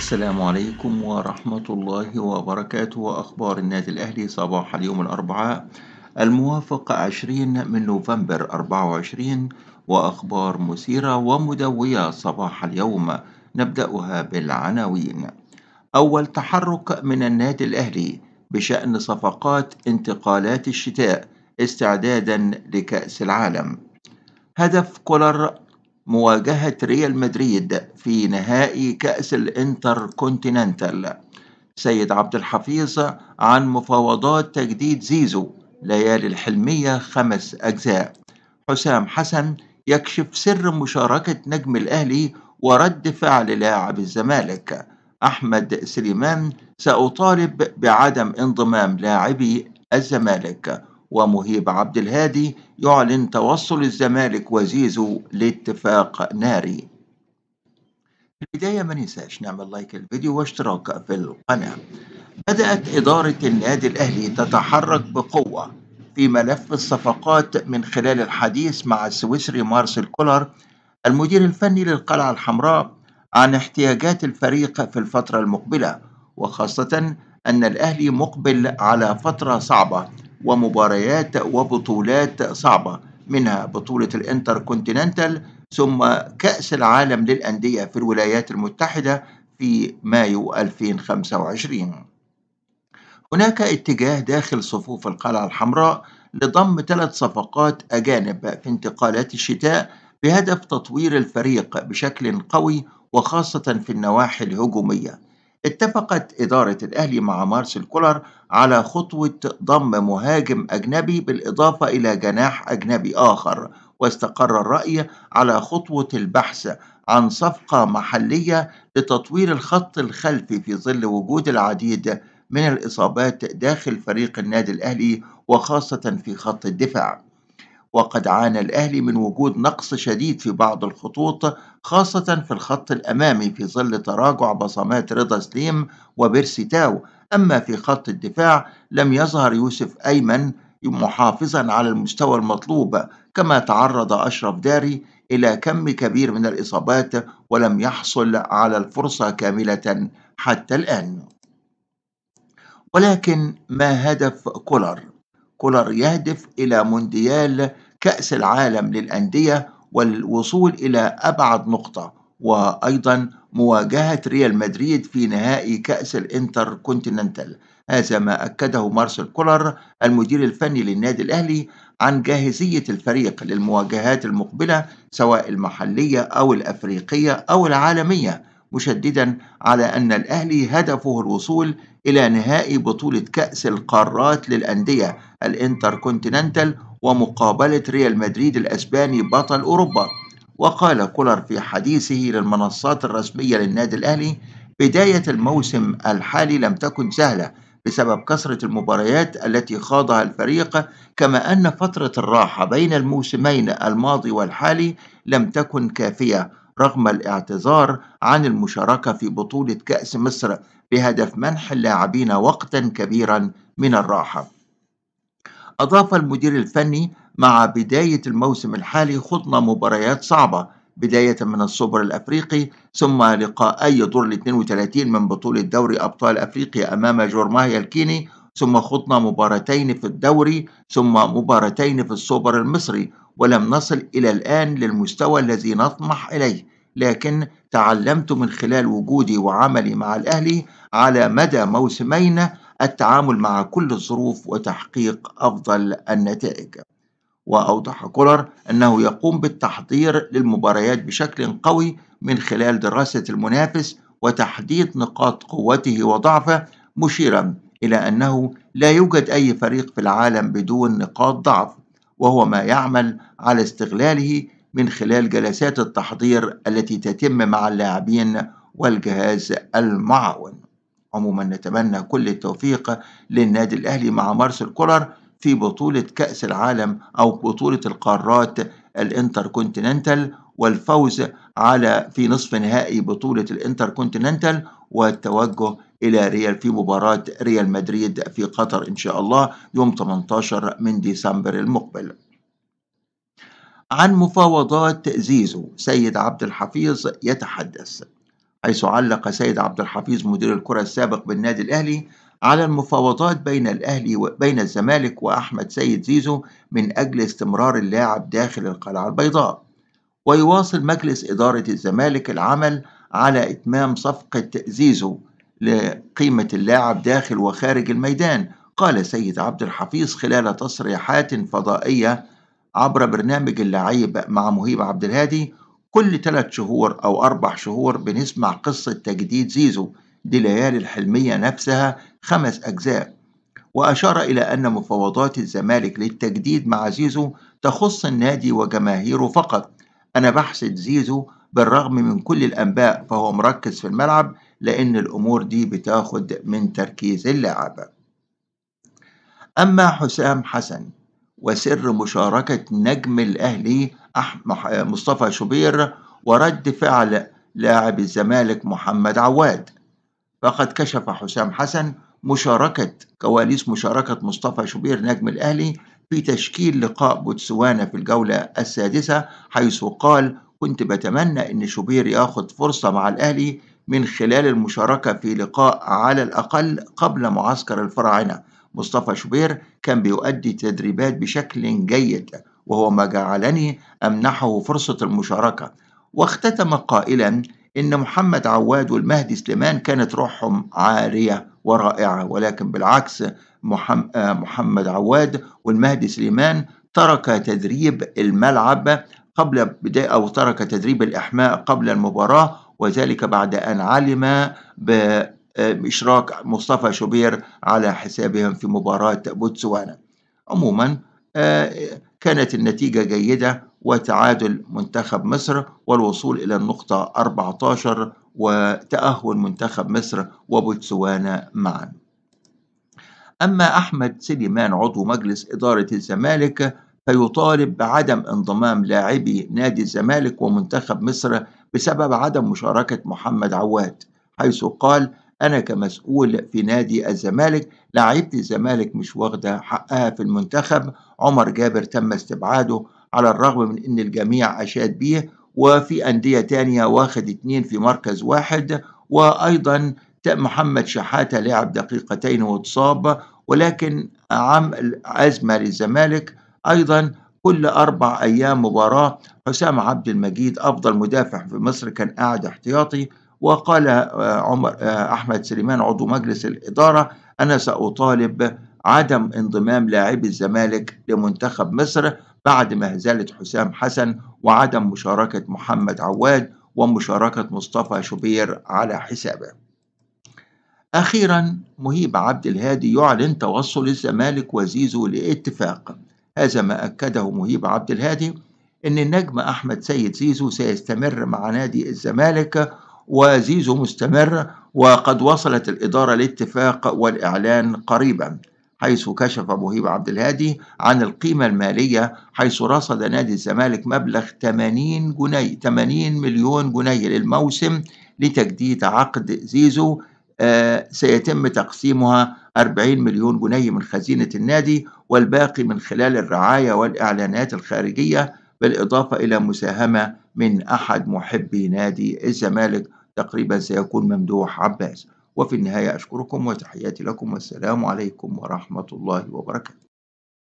السلام عليكم ورحمة الله وبركاته وأخبار النادي الأهلي صباح اليوم الأربعاء الموافق 20 من نوفمبر 24 وأخبار مثيرة ومدوية صباح اليوم نبدأها بالعناوين أول تحرك من النادي الأهلي بشأن صفقات انتقالات الشتاء استعدادا لكأس العالم هدف كولر مواجهة ريال مدريد في نهائي كأس الإنتر كونتيننتال سيد عبد الحفيظ عن مفاوضات تجديد زيزو ليالي الحلمية خمس أجزاء حسام حسن يكشف سر مشاركة نجم الأهلي ورد فعل لاعب الزمالك أحمد سليمان سأطالب بعدم انضمام لاعبي الزمالك ومهيب عبد الهادي يعلن توصل الزمالك وزيزو لاتفاق ناري في البداية ما ننساش نعمل لايك الفيديو واشتراك في القناة بدأت إدارة النادي الأهلي تتحرك بقوة في ملف الصفقات من خلال الحديث مع السويسري مارسيل كولر المدير الفني للقلعة الحمراء عن احتياجات الفريق في الفترة المقبلة وخاصة أن الأهلي مقبل على فترة صعبة ومباريات وبطولات صعبة منها بطولة الانتر كونتيننتال ثم كأس العالم للأندية في الولايات المتحدة في مايو 2025 هناك اتجاه داخل صفوف القلعة الحمراء لضم ثلاث صفقات أجانب في انتقالات الشتاء بهدف تطوير الفريق بشكل قوي وخاصة في النواحي الهجومية اتفقت إدارة الأهلي مع مارسيل كولر على خطوة ضم مهاجم أجنبي بالإضافة إلى جناح أجنبي آخر واستقر الرأي على خطوة البحث عن صفقة محلية لتطوير الخط الخلفي في ظل وجود العديد من الإصابات داخل فريق النادي الأهلي وخاصة في خط الدفاع وقد عانى الأهلي من وجود نقص شديد في بعض الخطوط خاصة في الخط الأمامي في ظل تراجع بصمات رضا سليم وبيرسي تاو أما في خط الدفاع لم يظهر يوسف أيمن محافظا على المستوى المطلوب كما تعرض أشرف داري إلى كم كبير من الإصابات ولم يحصل على الفرصة كاملة حتى الآن ولكن ما هدف كولر كولر يهدف إلى مونديال كأس العالم للأندية والوصول إلى أبعد نقطة وأيضا مواجهة ريال مدريد في نهائي كأس الانتر كونتيننتال هذا ما أكده مارسيل كولر المدير الفني للنادي الأهلي عن جاهزية الفريق للمواجهات المقبلة سواء المحلية أو الأفريقية أو العالمية مشددا على أن الأهلي هدفه الوصول إلى نهائي بطولة كأس القارات للأندية الانتركونتيننتال ومقابلة ريال مدريد الأسباني بطل أوروبا وقال كولر في حديثه للمنصات الرسمية للنادي الأهلي بداية الموسم الحالي لم تكن سهلة بسبب كثرة المباريات التي خاضها الفريق كما أن فترة الراحة بين الموسمين الماضي والحالي لم تكن كافية رغم الاعتذار عن المشاركة في بطولة كأس مصر بهدف منح اللاعبين وقتا كبيرا من الراحة أضاف المدير الفني مع بداية الموسم الحالي خضنا مباريات صعبة بداية من السوبر الأفريقي ثم أي دور ال 32 من بطولة دوري أبطال أفريقيا أمام جورماهيا الكيني ثم خضنا مباراتين في الدوري ثم مباراتين في السوبر المصري ولم نصل إلى الآن للمستوى الذي نطمح إليه لكن تعلمت من خلال وجودي وعملي مع الأهلي على مدى موسمين التعامل مع كل الظروف وتحقيق أفضل النتائج وأوضح كولر أنه يقوم بالتحضير للمباريات بشكل قوي من خلال دراسة المنافس وتحديد نقاط قوته وضعفه مشيرا إلى أنه لا يوجد أي فريق في العالم بدون نقاط ضعف وهو ما يعمل على استغلاله من خلال جلسات التحضير التي تتم مع اللاعبين والجهاز المعاون عموما نتمنى كل التوفيق للنادي الأهلي مع مارسيل كولر في بطولة كأس العالم أو بطولة القارات الانتركونتيننتال والفوز على في نصف نهائي بطولة الانتركونتيننتال والتوجه إلى ريال في مباراة ريال مدريد في قطر إن شاء الله يوم 18 من ديسمبر المقبل عن مفاوضات زيزو سيد عبد الحفيظ يتحدث حيث علق سيد عبد الحفيظ مدير الكرة السابق بالنادي الأهلي على المفاوضات بين الأهلي وبين الزمالك وأحمد سيد زيزو من أجل استمرار اللاعب داخل القلعة البيضاء ويواصل مجلس إدارة الزمالك العمل على إتمام صفقة زيزو لقيمة اللاعب داخل وخارج الميدان قال سيد عبد الحفيظ خلال تصريحات فضائية عبر برنامج اللعيب مع مهيب عبد الهادي كل ثلاث شهور أو أربع شهور بنسمع قصة تجديد زيزو دي ليالي الحلمية نفسها خمس أجزاء وأشار إلى أن مفاوضات الزمالك للتجديد مع زيزو تخص النادي وجماهيره فقط أنا بحسد زيزو بالرغم من كل الأنباء فهو مركز في الملعب لأن الأمور دي بتاخد من تركيز اللعبة أما حسام حسن وسر مشاركة نجم الأهلي مصطفى شبير ورد فعل لاعب الزمالك محمد عواد فقد كشف حسام حسن مشاركة كواليس مشاركة مصطفى شبير نجم الأهلي في تشكيل لقاء بوتسوانا في الجولة السادسة حيث قال كنت بتمنى إن شبير ياخد فرصة مع الأهلي من خلال المشاركة في لقاء على الأقل قبل معسكر الفراعنة مصطفى شبير كان بيؤدي تدريبات بشكل جيد وهو ما جعلني أمنحه فرصة المشاركة واختتم قائلا إن محمد عواد والمهدي سليمان كانت روحهم عارية ورائعة ولكن بالعكس محمد عواد والمهدي سليمان ترك تدريب الملعب قبل بداية أو ترك تدريب الإحماء قبل المباراة وذلك بعد أن علم بإشراك مصطفى شوبير على حسابهم في مباراة بوتسوانا عموما آه، كانت النتيجة جيدة وتعادل منتخب مصر والوصول إلى النقطة 14 وتأهل منتخب مصر وبوتسوانا معا أما أحمد سليمان عضو مجلس إدارة الزمالك فيطالب بعدم انضمام لاعبي نادي الزمالك ومنتخب مصر بسبب عدم مشاركة محمد عواد حيث قال أنا كمسؤول في نادي الزمالك لعيبة الزمالك مش واخدة حقها في المنتخب عمر جابر تم استبعاده على الرغم من أن الجميع أشاد بيه وفي أندية تانية واخد اتنين في مركز واحد وأيضا محمد شحاتة لعب دقيقتين واتصاب ولكن عام أزمة للزمالك أيضا كل أربع أيام مباراة حسام عبد المجيد أفضل مدافع في مصر كان قاعد احتياطي وقال آه، عمر آه، أحمد سليمان عضو مجلس الإدارة أنا سأطالب عدم انضمام لاعبي الزمالك لمنتخب مصر بعد ما هزلت حسام حسن وعدم مشاركة محمد عواد ومشاركة مصطفى شوبير على حسابه أخيرا مهيب عبد الهادي يعلن توصل الزمالك وزيزو لاتفاق هذا ما أكده مهيب عبد الهادي أن النجم أحمد سيد زيزو سيستمر مع نادي الزمالك وزيزو مستمر وقد وصلت الإدارة لاتفاق والإعلان قريبا حيث كشف مهيب عبد الهادي عن القيمة المالية حيث رصد نادي الزمالك مبلغ 80 جنيه 80 مليون جنيه للموسم لتجديد عقد زيزو سيتم تقسيمها 40 مليون جنيه من خزينة النادي والباقي من خلال الرعاية والإعلانات الخارجية بالإضافة إلى مساهمة من أحد محبي نادي الزمالك تقريبا سيكون ممدوح عباس وفي النهاية أشكركم وتحياتي لكم والسلام عليكم ورحمة الله وبركاته